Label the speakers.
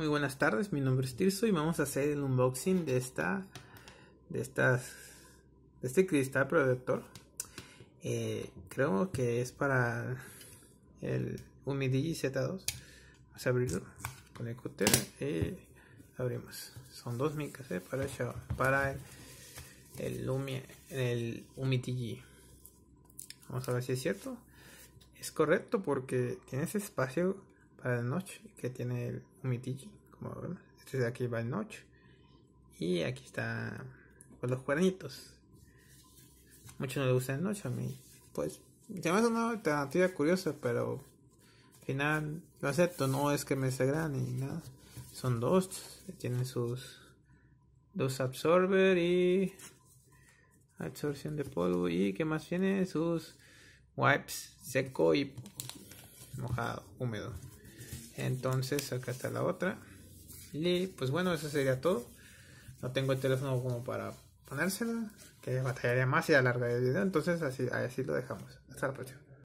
Speaker 1: Muy buenas tardes, mi nombre es Tirso y vamos a hacer el unboxing de esta de estas de este cristal protector. Eh, creo que es para el UMIDIGI Z2. Vamos a abrirlo con el cutter y abrimos. Son dos micas eh, para, el, para el, el, el Umidigi. Vamos a ver si es cierto. Es correcto porque tiene ese espacio para el noche que tiene el Umitigi, como vemos. Este de aquí va el noche Y aquí está Con pues, los cuernitos. Muchos no le gusta el noche a mí pues se me una alternativa curiosa, pero al final lo acepto, no es que me desagrade ni nada. Son dos, tienen sus dos absorber y absorción de polvo y que más tiene sus wipes seco y mojado, húmedo. Entonces acá está la otra. Y pues bueno, eso sería todo. No tengo el teléfono como para ponérsela, que batallaría más y alargaría el video. Entonces así, así lo dejamos. Hasta la próxima.